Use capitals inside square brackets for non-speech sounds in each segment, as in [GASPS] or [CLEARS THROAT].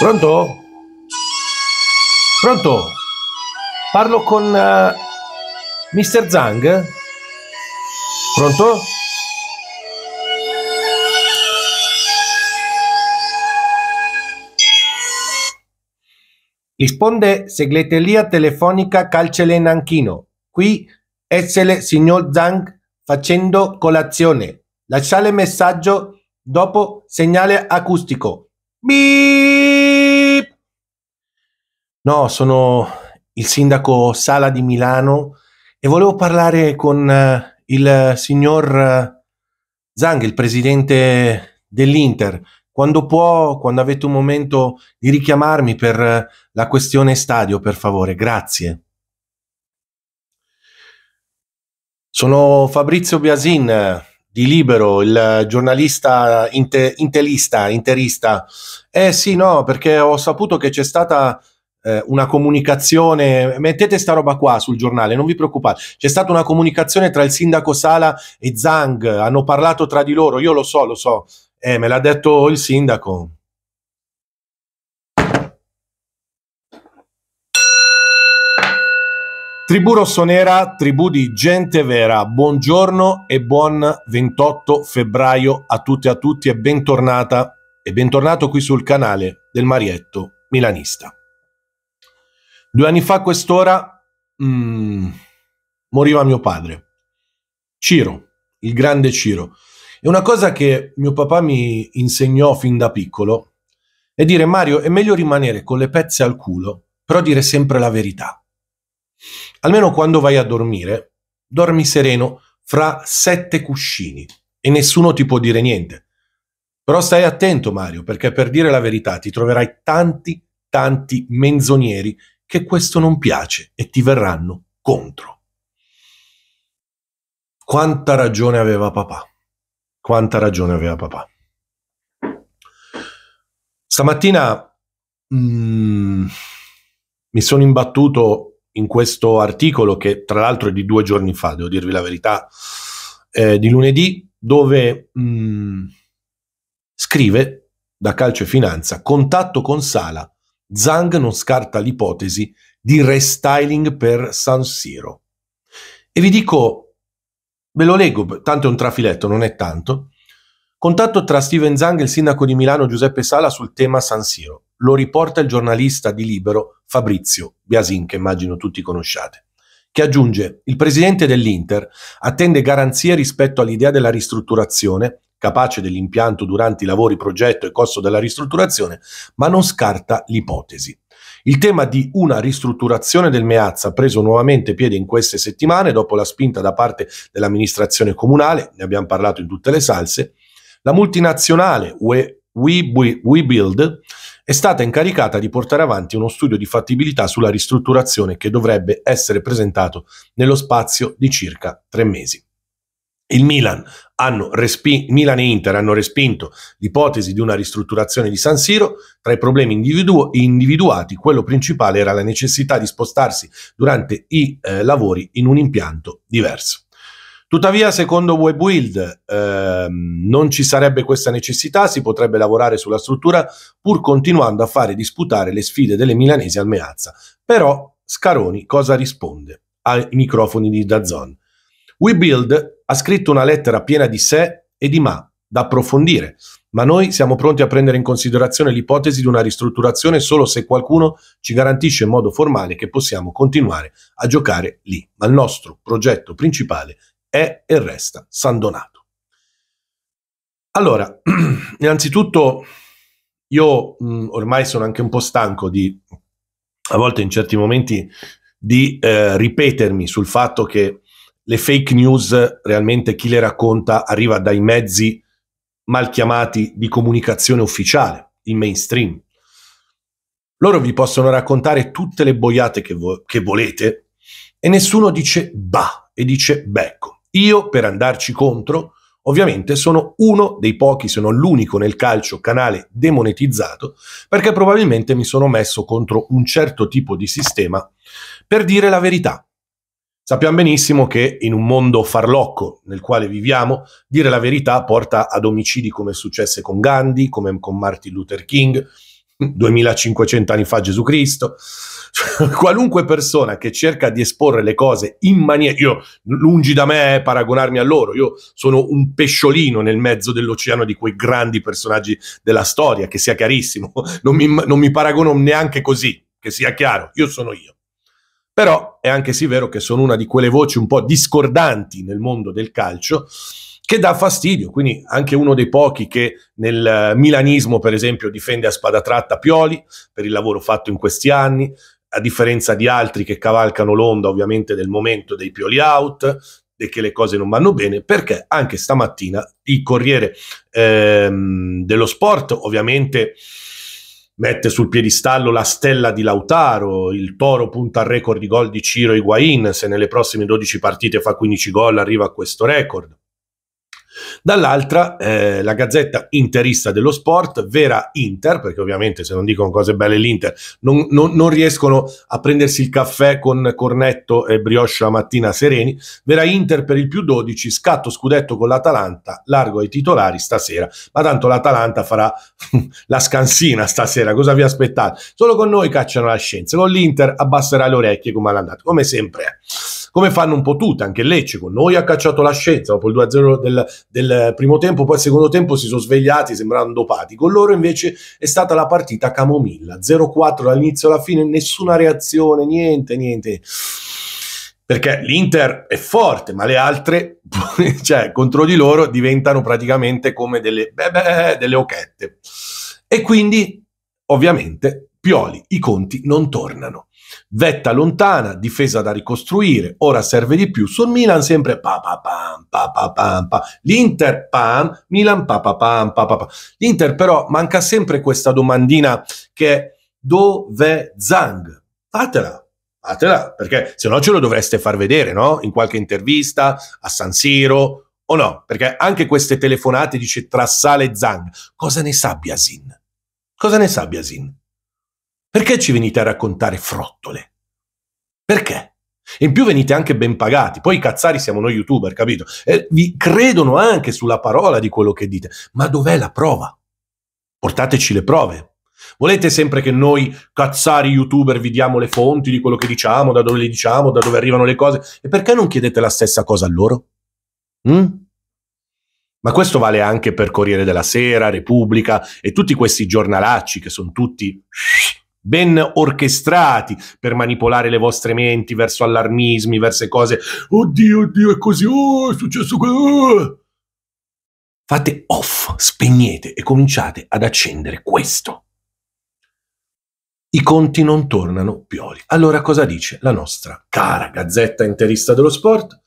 Pronto? Pronto? Parlo con uh, eh, Mr. Zhang? Pronto? Risponde segreteria telefonica Calcele Nanchino. Qui essere signor Zhang facendo colazione. Lasciale messaggio dopo segnale acustico. Beep! No, sono il sindaco Sala di Milano e volevo parlare con eh, il signor eh, Zhang, il presidente dell'Inter quando può, quando avete un momento di richiamarmi per eh, la questione stadio, per favore, grazie. Sono Fabrizio Biasin di Libero, il giornalista inter- interista, interista. Eh sì, no, perché ho saputo che c'è stata eh, una comunicazione, mettete sta roba qua sul giornale, non vi preoccupate, c'è stata una comunicazione tra il sindaco Sala e Zhang, hanno parlato tra di loro, io lo so, lo so, eh, me l'ha detto il sindaco. Tribù rossonera, tribù di gente vera, buongiorno e buon 28 febbraio a tutte e a tutti e bentornata e bentornato qui sul canale del Marietto Milanista. Due anni fa a quest'ora mm, moriva mio padre, Ciro, il grande Ciro. E una cosa che mio papà mi insegnò fin da piccolo è dire Mario, è meglio rimanere con le pezze al culo, però dire sempre la verità. Almeno quando vai a dormire, dormi sereno fra sette cuscini e nessuno ti può dire niente. Però stai attento Mario, perché per dire la verità ti troverai tanti, tanti menzogneri che questo non piace e ti verranno contro. Quanta ragione aveva papà quanta ragione aveva papà. Stamattina mh, mm, mi sono imbattuto in questo articolo che tra l'altro è di due giorni fa, devo dirvi la verità, eh, di lunedì, dove mh, mm, scrive da Calcio e Finanza, contatto con Sala, Zang non scarta l'ipotesi di restyling per San Siro. E vi dico Ve lo leggo, tanto è un trafiletto, non è tanto. Contatto tra Steven Zang e il sindaco di Milano Giuseppe Sala sul tema San Siro. Lo riporta il giornalista di Libero Fabrizio Biasin, che immagino tutti conosciate, che aggiunge il presidente dell'Inter attende garanzie rispetto all'idea della ristrutturazione, capace dell'impianto durante i lavori, progetto e costo della ristrutturazione, ma non scarta l'ipotesi il tema di una ristrutturazione del Meazza ha preso nuovamente piede in queste settimane dopo la spinta da parte dell'amministrazione comunale, ne abbiamo parlato in tutte le salse. La multinazionale We, We, We, We Build è stata incaricata di portare avanti uno studio di fattibilità sulla ristrutturazione che dovrebbe essere presentato nello spazio di circa tre mesi. Il Milan, respi- Milan, e Inter hanno respinto l'ipotesi di una ristrutturazione di San Siro. Tra i problemi individu- individuati, quello principale era la necessità di spostarsi durante i eh, lavori in un impianto diverso. Tuttavia, secondo WebWild, ehm, non ci sarebbe questa necessità, si potrebbe lavorare sulla struttura pur continuando a fare disputare le sfide delle milanesi al Meazza. Però Scaroni cosa risponde ai microfoni di Dazzon? We Build ha scritto una lettera piena di sé e di ma da approfondire, ma noi siamo pronti a prendere in considerazione l'ipotesi di una ristrutturazione solo se qualcuno ci garantisce in modo formale che possiamo continuare a giocare lì, ma il nostro progetto principale è e resta San Donato. Allora, [CLEARS THROAT] innanzitutto io mh, mm, ormai sono anche un po' stanco di, a volte in certi momenti, di eh, ripetermi sul fatto che le fake news realmente chi le racconta arriva dai mezzi mal chiamati di comunicazione ufficiale, il mainstream. Loro vi possono raccontare tutte le boiate che, vo- che volete e nessuno dice bah e dice becco. Io per andarci contro, ovviamente sono uno dei pochi, se non l'unico nel calcio canale demonetizzato, perché probabilmente mi sono messo contro un certo tipo di sistema per dire la verità, Sappiamo benissimo che in un mondo farlocco nel quale viviamo, dire la verità porta ad omicidi come successe con Gandhi, come con Martin Luther King, 2500 [LAUGHS] anni fa Gesù Cristo. [LAUGHS] Qualunque persona che cerca di esporre le cose in maniera... Io, lungi da me eh, paragonarmi a loro, io sono un pesciolino nel mezzo dell'oceano di quei grandi personaggi della storia, che sia chiarissimo, [LAUGHS] non mi, non mi paragono neanche così, che sia chiaro, io sono io però è anche sì vero che sono una di quelle voci un po' discordanti nel mondo del calcio che dà fastidio, quindi anche uno dei pochi che nel eh, milanismo per esempio difende a spada tratta Pioli per il lavoro fatto in questi anni, a differenza di altri che cavalcano l'onda ovviamente del momento dei Pioli out, e che le cose non vanno bene, perché anche stamattina il Corriere ehm, dello Sport ovviamente mette sul piedistallo la stella di Lautaro, il Toro punta al record di gol di Ciro Higuain, se nelle prossime 12 partite fa 15 gol arriva a questo record. Dall'altra eh, la gazzetta interista dello sport, vera Inter, perché ovviamente se non dicono cose belle l'Inter non, non, non riescono a prendersi il caffè con cornetto e brioche la mattina sereni, vera Inter per il più 12, scatto scudetto con l'Atalanta, largo ai titolari stasera, ma tanto l'Atalanta farà [LAUGHS] la scansina stasera, cosa vi aspettate? Solo con noi cacciano la scienza, con l'Inter abbasserà le orecchie come all'andata, come sempre è come fanno un po' tutte, anche Lecce con noi ha cacciato la scienza dopo il 2-0 del, del primo tempo, poi al secondo tempo si sono svegliati, sembrando dopati, con loro invece è stata la partita camomilla, 0-4 dall'inizio alla fine, nessuna reazione, niente, niente perché l'Inter è forte, ma le altre, [LAUGHS] cioè, contro di loro diventano praticamente come delle, beh, beh, delle occhette. E quindi, ovviamente, Pioli, i conti non tornano. Vetta lontana, difesa da ricostruire, ora serve di più. Sul Milan sempre pa pa pam pa pa pam pa. L'Inter pam, Milan pa pa pam pa pa L'Inter però manca sempre questa domandina che è dove Zang? Fatela, fatela, perché se no ce lo dovreste far vedere, no? In qualche intervista, a San Siro o no? Perché anche queste telefonate dice tra Sale e Zang. Cosa ne sa Biasin? Cosa ne sa Biasin? Perché ci venite a raccontare frottole? Perché? In più venite anche ben pagati, poi i cazzari siamo noi youtuber, capito? E eh, vi credono anche sulla parola di quello che dite. Ma dov'è la prova? Portateci le prove. Volete sempre che noi, cazzari youtuber, vi diamo le fonti di quello che diciamo, da dove le diciamo, da dove arrivano le cose? E perché non chiedete la stessa cosa a loro? Mm? Ma questo vale anche per Corriere della Sera, Repubblica e tutti questi giornalacci che sono tutti ben orchestrati per manipolare le vostre menti verso allarmismi, verso cose, oddio, oddio, è così, oh, è successo quello. Oh". Fate off, spegnete e cominciate ad accendere questo. I conti non tornano pioli. Allora cosa dice la nostra cara gazzetta interista dello sport?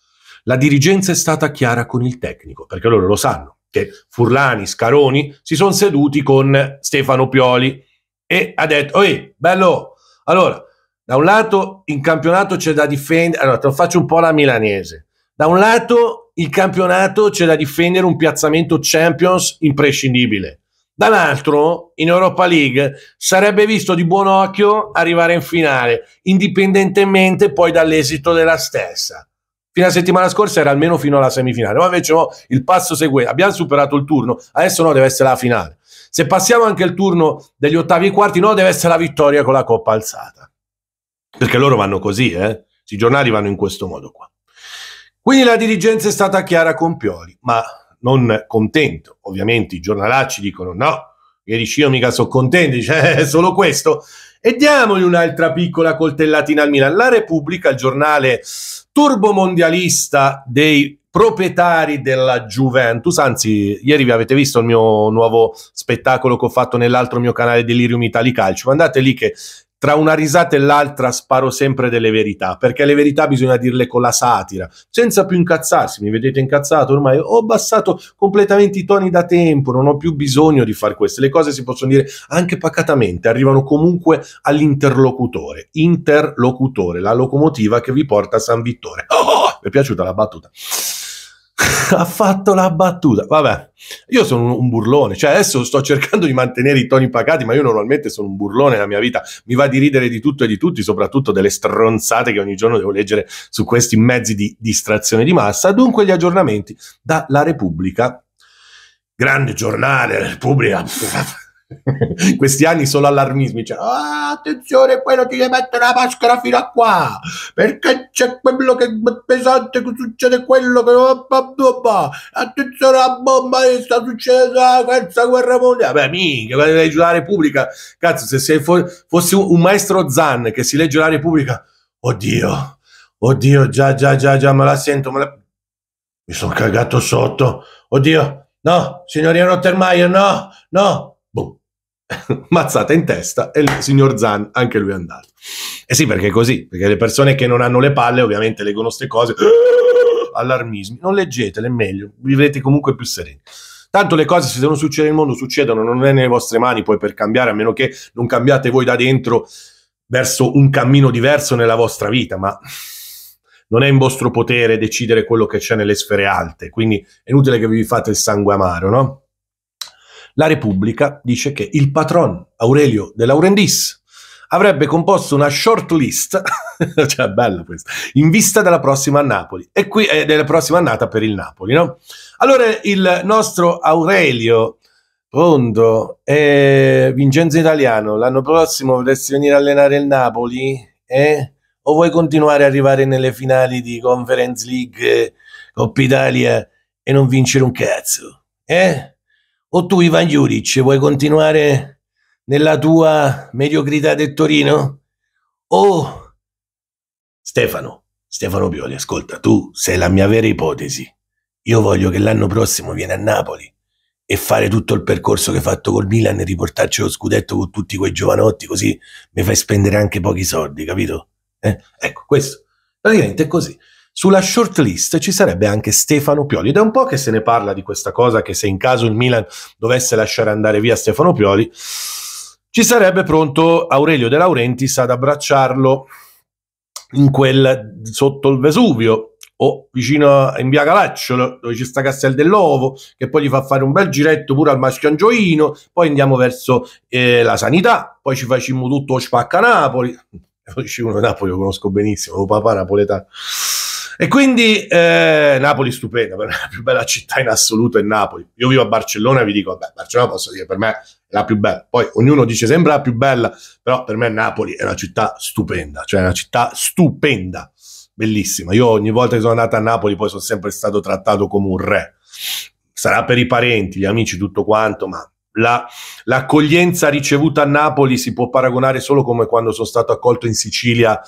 La dirigenza è stata chiara con il tecnico, perché loro lo sanno che Furlani, Scaroni si sono seduti con Stefano Pioli e ha detto, oi, bello, allora, da un lato in campionato c'è da difendere, allora te lo faccio un po' la milanese, da un lato il campionato c'è da difendere un piazzamento Champions imprescindibile, dall'altro in Europa League sarebbe visto di buon occhio arrivare in finale, indipendentemente poi dall'esito della stessa. Fino alla settimana scorsa era almeno fino alla semifinale, ma invece no, oh, il passo seguente, abbiamo superato il turno, adesso no, deve essere la finale. Se passiamo anche il turno degli ottavi e quarti, no, deve essere la vittoria con la coppa alzata. Perché loro vanno così, eh? I giornali vanno in questo modo qua. Quindi la dirigenza è stata chiara con Pioli, ma non contento. Ovviamente i giornalacci dicono no, ieri io mica sono contento, dice eh, solo questo. E diamogli un'altra piccola coltellatina al Milan. La Repubblica, il giornale turbomondialista dei proprietari della Juventus. Anzi, ieri vi avete visto il mio nuovo spettacolo che ho fatto nell'altro mio canale Delirium Itali Calcio. Andate lì che tra una risata e l'altra sparo sempre delle verità, perché le verità bisogna dirle con la satira, senza più incazzarsi. Mi vedete incazzato ormai? Ho abbassato completamente i toni da tempo, non ho più bisogno di fare queste. Le cose si possono dire anche pacatamente, arrivano comunque all'interlocutore. Interlocutore, la locomotiva che vi porta a San Vittore. oh, oh, oh mi è piaciuta la battuta. [LAUGHS] ha fatto la battuta. Vabbè, io sono un burlone, cioè adesso sto cercando di mantenere i toni pacati, ma io normalmente sono un burlone nella mia vita. Mi va di ridere di tutto e di tutti, soprattutto delle stronzate che ogni giorno devo leggere su questi mezzi di distrazione di massa. Dunque gli aggiornamenti da La Repubblica. Grande giornale, Repubblica. [LAUGHS] questi anni solo allarmismi, cioè, ah, attenzione, quello ti deve mettere la maschera fino a qua, perché c'è quello che è pesante, che succede quello che... Attenzione la bomba che sta succedendo la terza guerra mondiale. Beh, minchia, quando leggi la Repubblica, cazzo, se sei fo- fossi un, maestro Zan che si legge la Repubblica, oddio, oddio, già, già, già, già, me la sento, me la... Mi sono cagato sotto, oddio, no, signorina Rottermeier, no, no, [LAUGHS] mazzata in testa e il signor Zan anche lui è andato. Eh sì, perché è così, perché le persone che non hanno le palle ovviamente leggono queste cose, [GASPS] allarmismi, non leggetele, è meglio, vivrete comunque più sereni. Tanto le cose se devono succedere nel mondo succedono, non è nelle vostre mani poi per cambiare, a meno che non cambiate voi da dentro verso un cammino diverso nella vostra vita, ma non è in vostro potere decidere quello che c'è nelle sfere alte, quindi è inutile che vi fate il sangue amaro, no? la Repubblica dice che il patron Aurelio De Laurendis avrebbe composto una short list, [LAUGHS] cioè bella questa, in vista della prossima Napoli e qui è eh, della prossima annata per il Napoli, no? Allora il nostro Aurelio Pronto, eh, Vincenzo Italiano, l'anno prossimo vorresti venire a allenare il Napoli? Eh? O vuoi continuare ad arrivare nelle finali di Conference League, Coppa Italia e non vincere un cazzo? Eh? O tu, Ivan Juric, vuoi continuare nella tua mediocrità del Torino? O Stefano, Stefano Pioli, ascolta, tu sei la mia vera ipotesi. Io voglio che l'anno prossimo vieni a Napoli e fare tutto il percorso che hai fatto col Milan e riportarci lo scudetto con tutti quei giovanotti, così mi fai spendere anche pochi soldi, capito? Eh? Ecco, questo. Praticamente è così. Sulla shortlist ci sarebbe anche Stefano Pioli ed è un po' che se ne parla di questa cosa che se in caso il Milan dovesse lasciare andare via Stefano Pioli ci sarebbe pronto Aurelio De Laurentiis ad abbracciarlo in quel sotto il Vesuvio o vicino a, in via Galacciolo dove ci sta Castel dell'Ovo che poi gli fa fare un bel giretto pure al Maschio Angioino poi andiamo verso eh, la sanità poi ci facciamo tutto Spacca Napoli uno Napoli lo conosco benissimo papà napoletano e quindi eh, Napoli stupenda, per me la più bella città in assoluto è Napoli. Io vivo a Barcellona e vi dico, vabbè, Barcellona posso dire, per me è la più bella. Poi ognuno dice sembra la più bella, però per me Napoli è una città stupenda, cioè è una città stupenda, bellissima. Io ogni volta che sono andato a Napoli poi sono sempre stato trattato come un re. Sarà per i parenti, gli amici, tutto quanto, ma la, l'accoglienza ricevuta a Napoli si può paragonare solo come quando sono stato accolto in Sicilia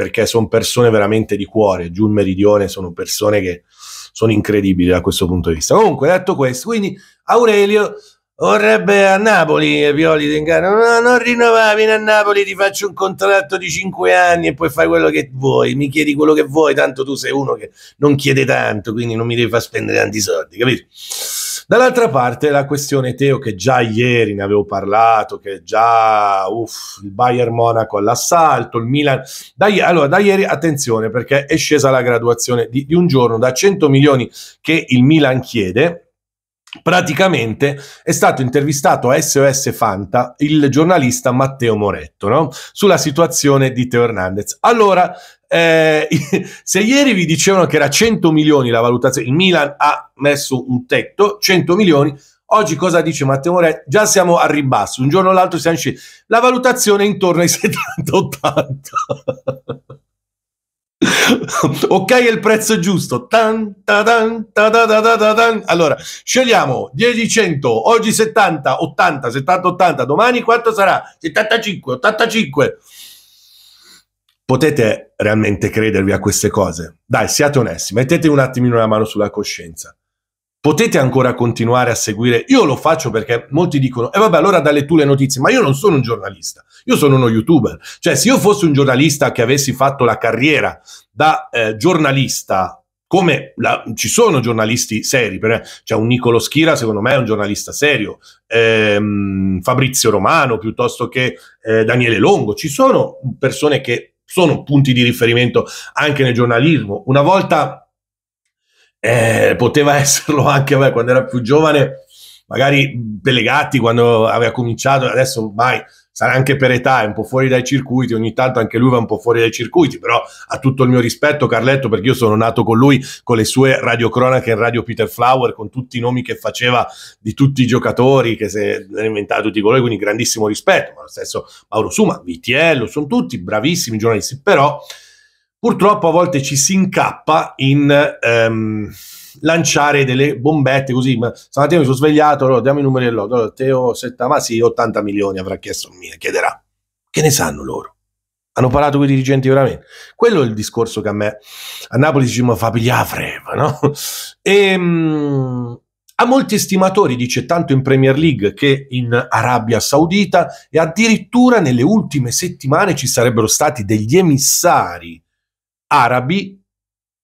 perché sono persone veramente di cuore. Giù il Meridione sono persone che sono incredibili da questo punto di vista. Comunque, detto questo, quindi Aurelio vorrebbe a Napoli e Pioli Dengano no, non rinnovavi a Napoli ti faccio un contratto di 5 anni e poi fai quello che vuoi mi chiedi quello che vuoi tanto tu sei uno che non chiede tanto quindi non mi devi far spendere tanti soldi capito Dall'altra parte la questione Teo che già ieri ne avevo parlato, che già uff, il Bayern Monaco all'assalto, il Milan. Da, allora, da ieri attenzione perché è scesa la graduazione di, di un giorno da 100 milioni che il Milan chiede praticamente è stato intervistato a SOS Fanta il giornalista Matteo Moretto no? sulla situazione di Teo Hernandez. Allora, eh, [LAUGHS] se ieri vi dicevano che era 100 milioni la valutazione, il Milan ha messo un tetto, 100 milioni, Oggi cosa dice Matteo Moretto? Già siamo a ribasso, un giorno o l'altro siamo scesi. La valutazione è intorno ai 70-80. [LAUGHS] [LAUGHS] ok è il prezzo giusto tan, ta, tan, ta, ta, allora scegliamo 10 oggi 70 80 70 80 domani quanto sarà 75 85 potete realmente credervi a queste cose dai siate onesti mettete un attimino la mano sulla coscienza potete ancora continuare a seguire. Io lo faccio perché molti dicono, e eh vabbè, allora dalle tu le notizie, ma io non sono un giornalista, io sono uno youtuber. Cioè, se io fossi un giornalista che avessi fatto la carriera da eh, giornalista come la, ci sono giornalisti seri, c'è cioè un Nicolo Schira secondo me è un giornalista serio, ehm, Fabrizio Romano piuttosto che eh, Daniele Longo, ci sono persone che sono punti di riferimento anche nel giornalismo. Una volta eh, poteva [LAUGHS] esserlo anche beh, quando era più giovane, magari Delegatti quando aveva cominciato, adesso mai sarà anche per età, è un po' fuori dai circuiti, ogni tanto anche lui va un po' fuori dai circuiti, però ha tutto il mio rispetto Carletto perché io sono nato con lui, con le sue radiocronache in radio Peter Flower, con tutti i nomi che faceva di tutti i giocatori che si è inventato tutti i colori, quindi grandissimo rispetto, ma lo stesso Mauro Suma, Vitiello, sono tutti bravissimi giornalisti, però purtroppo a volte ci si incappa in ehm, lanciare delle bombette così. Ma stamattina mi sono svegliato, allora diamo i numeri dell'otto. Allora, Teo, setta, ma sì, 80 milioni avrà chiesto, mi chiederà. Che ne sanno loro? Hanno parlato con i dirigenti veramente. Quello è il discorso che a me a Napoli si diceva fa pigliare freva, no? E, mh, a molti estimatori, dice tanto in Premier League che in Arabia Saudita, e addirittura nelle ultime settimane ci sarebbero stati degli emissari arabi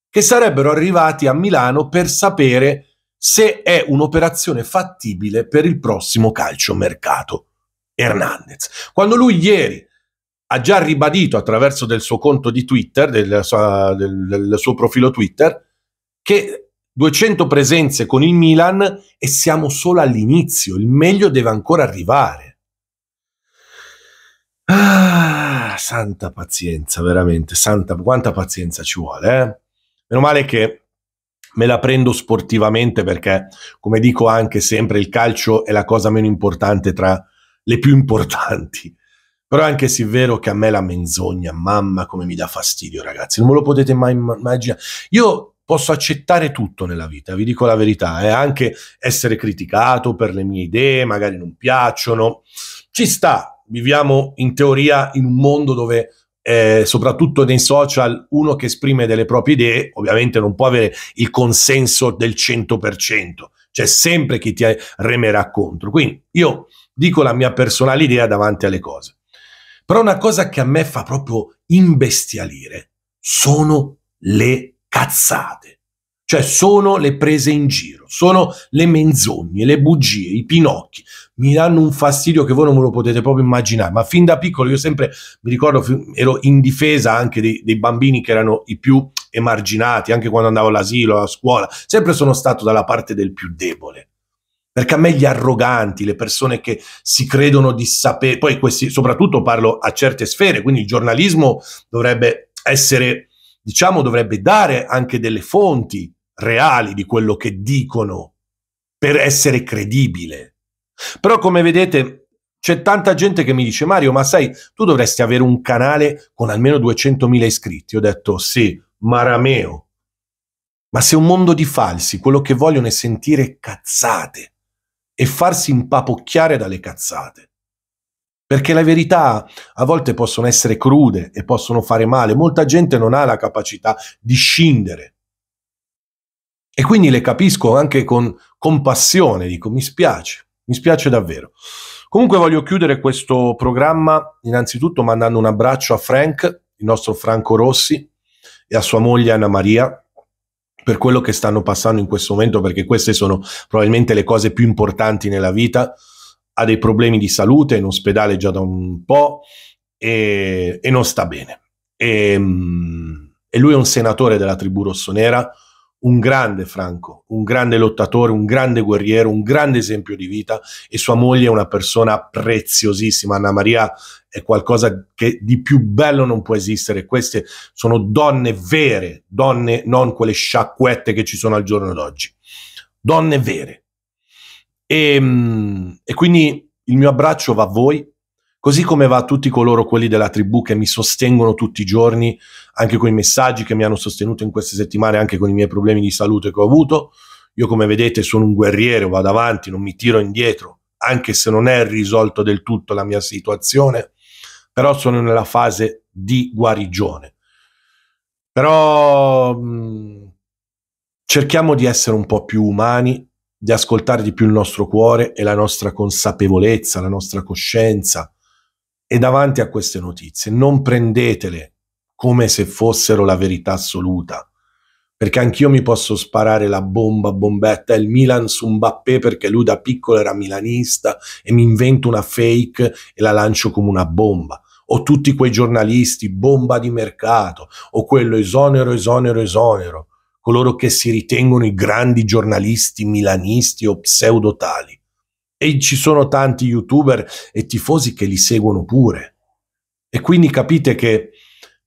che sarebbero arrivati a Milano per sapere se è un'operazione fattibile per il prossimo calciomercato. Hernandez. Quando lui ieri ha già ribadito attraverso del suo conto di Twitter, del, del, del suo profilo Twitter, che 200 presenze con il Milan e siamo solo all'inizio, il meglio deve ancora arrivare. Ah santa pazienza, veramente, santa, quanta pazienza ci vuole. Eh? Meno male che me la prendo sportivamente perché, come dico anche sempre, il calcio è la cosa meno importante tra le più importanti. Però è anche sì vero che a me la menzogna, mamma come mi dà fastidio ragazzi, non me lo potete mai immaginare. Io posso accettare tutto nella vita, vi dico la verità, eh? anche essere criticato per le mie idee, magari non piacciono, ci sta, viviamo in teoria in un mondo dove eh, soprattutto nei social, uno che esprime delle proprie idee ovviamente non può avere il consenso del 100%, c'è sempre chi ti eh, remerà contro. Quindi io dico la mia personale idea davanti alle cose. Però una cosa che a me fa proprio imbestialire sono le cazzate. Cioè sono le prese in giro, sono le menzogne, le bugie, i pinocchi. Mi danno un fastidio che voi non ve lo potete proprio immaginare. Ma fin da piccolo io sempre, mi ricordo, ero in difesa anche dei, dei bambini che erano i più emarginati, anche quando andavo all'asilo, alla scuola. Sempre sono stato dalla parte del più debole perché a me gli arroganti, le persone che si credono di sapere, poi questi, soprattutto parlo a certe sfere, quindi il giornalismo dovrebbe essere, diciamo, dovrebbe dare anche delle fonti reali di quello che dicono per essere credibile. Però come vedete c'è tanta gente che mi dice Mario, ma sai, tu dovresti avere un canale con almeno 200.000 iscritti. Ho detto sì, Marameo. Ma se un mondo di falsi, quello che vogliono è sentire cazzate e farsi impapocchiare dalle cazzate. Perché la verità a volte possono essere crude e possono fare male. Molta gente non ha la capacità di scindere e quindi le capisco anche con compassione, dico mi spiace, mi spiace davvero. Comunque voglio chiudere questo programma innanzitutto mandando un abbraccio a Frank, il nostro Franco Rossi, e a sua moglie Anna Maria, per quello che stanno passando in questo momento, perché queste sono probabilmente le cose più importanti nella vita. Ha dei problemi di salute, è in ospedale già da un po' e, e non sta bene. E, ehm, e, lui è un senatore della tribù rossonera, un grande Franco, un grande lottatore, un grande guerriero, un grande esempio di vita e sua moglie è una persona preziosissima. Anna Maria è qualcosa che di più bello non può esistere. Queste sono donne vere, donne non quelle sciacquette che ci sono al giorno d'oggi, donne vere. E, ehm, e quindi il mio abbraccio va a voi, Così come va a tutti coloro, quelli della tribù, che mi sostengono tutti i giorni, anche con i messaggi che mi hanno sostenuto in queste settimane, anche con i miei problemi di salute che ho avuto. Io, come vedete, sono un guerriero, vado avanti, non mi tiro indietro, anche se non è risolto del tutto la mia situazione, però sono nella fase di guarigione. Però mh, mm, cerchiamo di essere un po' più umani, di ascoltare di più il nostro cuore e la nostra consapevolezza, la nostra coscienza, e davanti a queste notizie non prendetele come se fossero la verità assoluta, perché anch'io mi posso sparare la bomba bombetta, il Milan su Mbappé perché lui da piccolo era milanista e mi invento una fake e la lancio come una bomba. O tutti quei giornalisti, bomba di mercato, o quello esonero, esonero, esonero, coloro che si ritengono i grandi giornalisti milanisti o pseudotali e ci sono tanti youtuber e tifosi che li seguono pure. E quindi capite che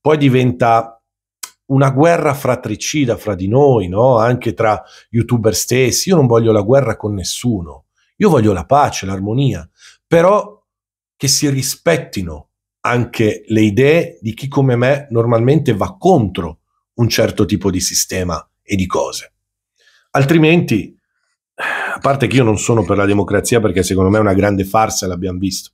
poi diventa una guerra fratricida fra di noi, no? anche tra youtuber stessi. Io non voglio la guerra con nessuno, io voglio la pace, l'armonia, però che si rispettino anche le idee di chi come me normalmente va contro un certo tipo di sistema e di cose. Altrimenti a parte che io non sono per la democrazia perché secondo me è una grande farsa, l'abbiamo visto.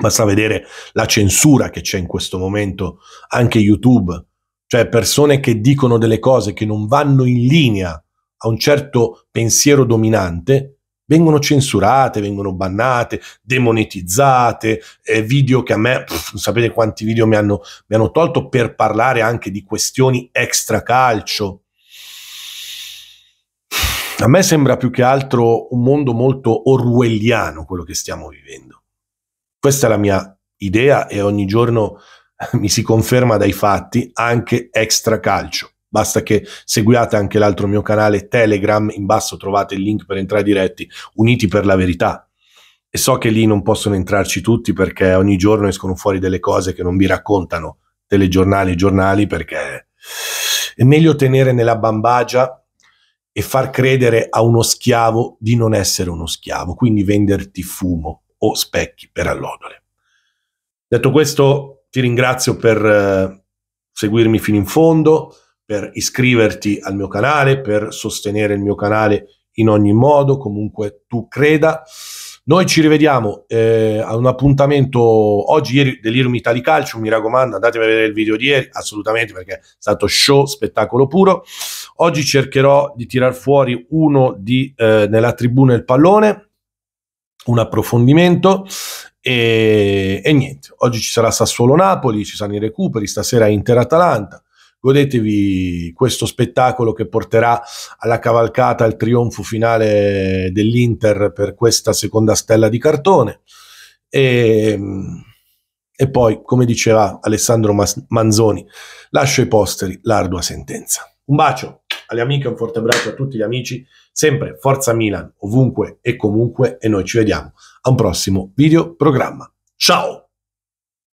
Basta vedere la censura che c'è in questo momento, anche YouTube, cioè persone che dicono delle cose che non vanno in linea a un certo pensiero dominante, vengono censurate, vengono bannate, demonetizzate, eh, video che a me, pff, non sapete quanti video mi hanno, mi hanno tolto per parlare anche di questioni extra calcio, a me sembra più che altro un mondo molto orwelliano quello che stiamo vivendo. Questa è la mia idea e ogni giorno eh, mi si conferma dai fatti anche extra calcio. Basta che seguiate anche l'altro mio canale Telegram, in basso trovate il link per entrare diretti, Uniti per la verità. E so che lì non possono entrarci tutti perché ogni giorno escono fuori delle cose che non vi raccontano telegiornali e giornali perché è meglio tenere nella bambagia e far credere a uno schiavo di non essere uno schiavo, quindi venderti fumo o specchi per allodole. Detto questo, ti ringrazio per eh, seguirmi fino in fondo, per iscriverti al mio canale, per sostenere il mio canale in ogni modo, comunque tu creda. Noi ci rivediamo eh, a un appuntamento oggi, ieri, dell'Irum Italy Calcio. Mi raccomando, andatevi a vedere il video di ieri, assolutamente, perché è stato show, spettacolo puro. Oggi cercherò di tirar fuori uno di, eh, nella tribuna il pallone, un approfondimento. E, e niente, oggi ci sarà Sassuolo Napoli, ci saranno i recuperi, stasera Inter Atalanta godetevi questo spettacolo che porterà alla cavalcata, al trionfo finale dell'Inter per questa seconda stella di cartone. E, ehm, e poi, come diceva Alessandro Mas- Manzoni, lascio ai posteri l'ardua sentenza. Un bacio alle amiche, un forte abbraccio a tutti gli amici, sempre Forza Milan, ovunque e comunque, e noi ci vediamo a un prossimo video programma. Ciao!